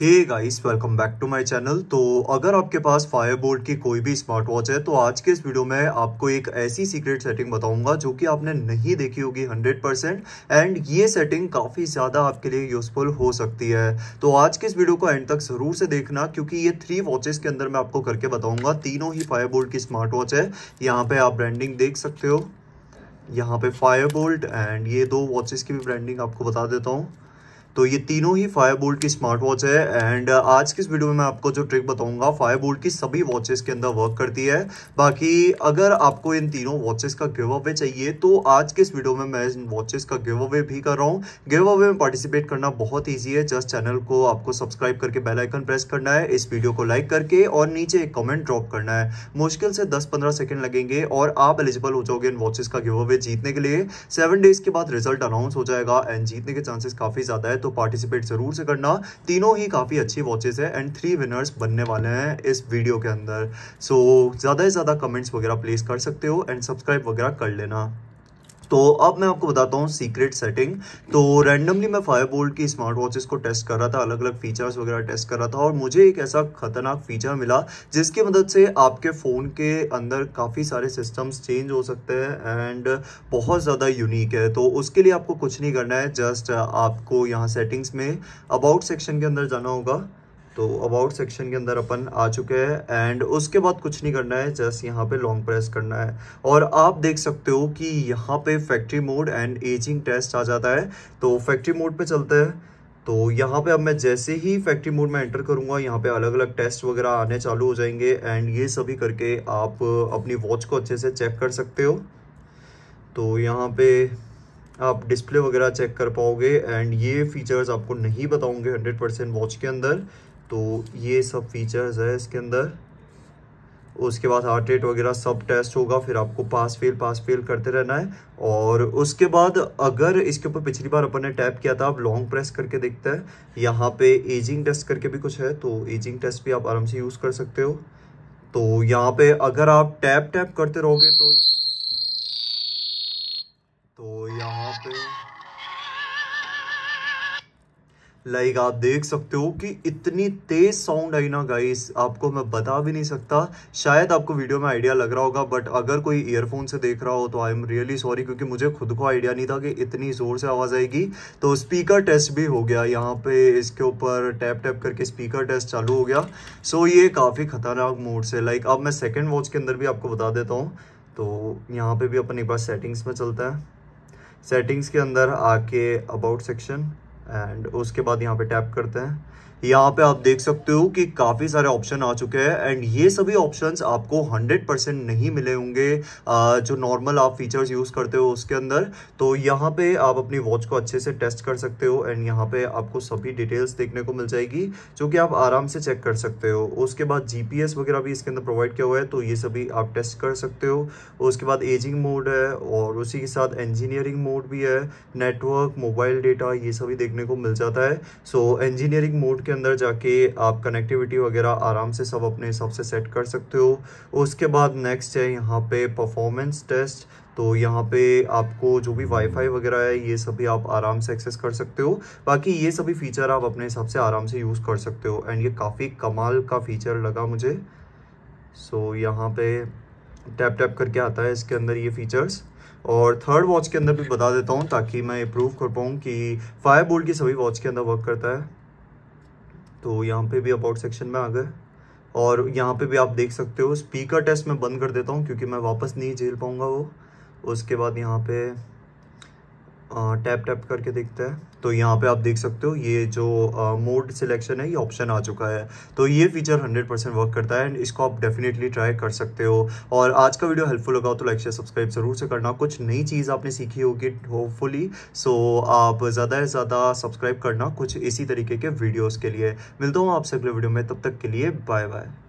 hey guys welcome back to my channel तो अगर आपके पास फायरबोल्ट की कोई भी स्मार्ट वॉच है तो आज के इस वीडियो में आपको एक ऐसी सीक्रेट सेटिंग बताऊंगा जो कि आपने नहीं देखी होगी 100 परसेंट एंड ये सेटिंग काफ़ी ज़्यादा आपके लिए यूजफुल हो सकती है तो आज के इस वीडियो को एंड तक ज़रूर से देखना क्योंकि ये थ्री वॉचेज़ के अंदर मैं आपको करके बताऊँगा तीनों ही फायरबोल्ट की स्मार्ट वॉच है यहाँ पर आप ब्रांडिंग देख सकते हो यहाँ पर फायरबोल्ट एंड ये दो वॉचेज़ की भी ब्रांडिंग आपको बता देता हूँ तो ये तीनों ही फायर बोल्ट की स्मार्ट वॉच है एंड uh, आज की इस वीडियो में मैं आपको जो ट्रिक बताऊंगा फायर बोल्ट की सभी वॉचेस के अंदर वर्क करती है बाकी अगर आपको इन तीनों वॉचेस का गिव अवे चाहिए तो आज के इस वीडियो में मैं इन वॉचेस का गिव अवे भी कर रहा हूँ गिव अवे में पार्टिसिपेट करना बहुत ईजी है जस्ट चैनल को आपको सब्सक्राइब करके बेलाइकन प्रेस करना है इस वीडियो को लाइक करके और नीचे एक कमेंट ड्रॉप करना है मुश्किल से दस पंद्रह सेकेंड लगेंगे और आप एलिजिबल हो जाओगे इन वॉचेस का गिव अवे जीतने के लिए सेवन डेज के बाद रिजल्ट अनाउंस हो जाएगा एंड जीतने के चांसेस काफी ज्यादा है तो तो पार्टिसिपेट ज़रूर से करना तीनों ही काफ़ी अच्छी वॉचेस है एंड थ्री विनर्स बनने वाले हैं इस वीडियो के अंदर सो so, ज़्यादा से ज़्यादा कमेंट्स वगैरह प्लेस कर सकते हो एंड सब्सक्राइब वगैरह कर लेना तो अब मैं आपको बताता हूँ सीक्रेट सेटिंग तो रैंडमली मैं फायर बोल्ट की स्मार्ट वॉचेस को टेस्ट कर रहा था अलग अलग फीचर्स वगैरह टेस्ट कर रहा था और मुझे एक ऐसा खतरनाक फीचर मिला जिसकी मदद से आपके फ़ोन के अंदर काफ़ी सारे सिस्टम्स चेंज हो सकते हैं एंड बहुत ज़्यादा यूनिक है तो उसके लिए आपको कुछ नहीं करना है जस्ट आपको यहाँ सेटिंग्स में अबाउट सेक्शन के अंदर जाना होगा तो अबाउट सेक्शन के अंदर अपन आ चुके हैं एंड उसके बाद कुछ नहीं करना है जस्ट यहाँ पे लॉन्ग प्रेस करना है और आप देख सकते हो कि यहाँ पे factory mode and ageing test आ जाता है तो फैक्ट्री मोड पे चलते हैं तो यहाँ पे अब मैं जैसे ही फैक्ट्री मोड में एंटर करूँगा यहाँ पे अलग अलग टेस्ट वगैरह आने चालू हो जाएंगे एंड ये सभी करके आप अपनी वॉच को अच्छे से चेक कर सकते हो तो यहाँ पे आप डिस्प्ले वगैरह चेक कर पाओगे एंड ये फीचर्स आपको नहीं बताऊँगे हंड्रेड वॉच के अंदर तो ये सब फीचर्स है इसके अंदर उसके बाद हार्ट रेट वगैरह सब टेस्ट होगा फिर आपको पास फेल पास फेल करते रहना है और उसके बाद अगर इसके ऊपर पिछली बार अपन ने टैप किया था आप लॉन्ग प्रेस करके देखते हैं यहाँ पे एजिंग टेस्ट करके भी कुछ है तो एजिंग टेस्ट भी आप आराम से यूज़ कर सकते हो तो यहाँ पे अगर आप टैप टैप करते रहोगे तो तो यहाँ पे लाइक like, आप देख सकते हो कि इतनी तेज़ साउंड आई ना गाइस आपको मैं बता भी नहीं सकता शायद आपको वीडियो में आइडिया लग रहा होगा बट अगर कोई ईयरफोन से देख रहा हो तो आई एम रियली सॉरी क्योंकि मुझे खुद को आइडिया नहीं था कि इतनी ज़ोर से आवाज़ आएगी तो स्पीकर टेस्ट भी हो गया यहाँ पे इसके ऊपर टैप टैप करके स्पीकर टेस्ट चालू हो गया सो so, ये काफ़ी ख़तरनाक मोड से लाइक like, अब मैं सेकेंड वॉच के अंदर भी आपको बता देता हूँ तो यहाँ पर भी अपन एक बार सेटिंग्स में चलता है सेटिंग्स के अंदर आके अबाउट सेक्शन एंड उसके बाद यहाँ पे टैप करते हैं यहाँ पे आप देख सकते हो कि काफ़ी सारे ऑप्शन आ चुके हैं एंड ये सभी ऑप्शंस आपको 100% नहीं मिले होंगे जो नॉर्मल आप फीचर्स यूज़ करते हो उसके अंदर तो यहाँ पे आप अपनी वॉच को अच्छे से टेस्ट कर सकते हो एंड यहाँ पे आपको सभी डिटेल्स देखने को मिल जाएगी जो कि आप आराम से चेक कर सकते हो उसके बाद जी वगैरह भी इसके अंदर प्रोवाइड किया हुआ है तो ये सभी आप टेस्ट कर सकते हो उसके बाद एजिंग मोड है और उसी के साथ इंजीनियरिंग मोड भी है नेटवर्क मोबाइल डेटा ये सभी देखने को मिल जाता है सो इंजीनियरिंग मोड के अंदर जाके आप कनेक्टिविटी वगैरह आराम से सब अपने हिसाब से सेट कर सकते हो उसके बाद नेक्स्ट है यहाँ पे परफॉर्मेंस टेस्ट तो यहाँ पे आपको जो भी वाईफाई वगैरह है ये सभी आप आराम से एक्सेस कर सकते हो बाकी ये सभी फीचर आप अपने हिसाब से आराम से यूज़ कर सकते हो एंड ये काफ़ी कमाल का फीचर लगा मुझे सो so, यहाँ पे टैप टैप करके आता है इसके अंदर ये फीचर्स और थर्ड वॉच के अंदर भी बता देता हूँ ताकि मैं प्रूव कर पाऊँ कि फायर बोल्ट की सभी वॉच के अंदर वर्क करता है तो यहाँ पे भी अबाउट सेक्शन में आ गए और यहाँ पे भी आप देख सकते हो स्पीकर टेस्ट मैं बंद कर देता हूँ क्योंकि मैं वापस नहीं झेल पाऊँगा वो उसके बाद यहाँ पे टैप टैप करके देखते हैं तो यहाँ पे आप देख सकते हो ये जो मोड सिलेक्शन है ये ऑप्शन आ चुका है तो ये फीचर 100 परसेंट वर्क करता है एंड इसको आप डेफिनेटली ट्राई कर सकते हो और आज का वीडियो हेल्पफुल लगा हो तो लाइक शेयर सब्सक्राइब ज़रूर से करना कुछ नई चीज़ आपने सीखी होगी होपफुली सो आप ज़्यादा से ज़्यादा सब्सक्राइब करना कुछ इसी तरीके के वीडियोज़ के लिए मिलता हूँ आपसे अगले वीडियो में तब तक के लिए बाय बाय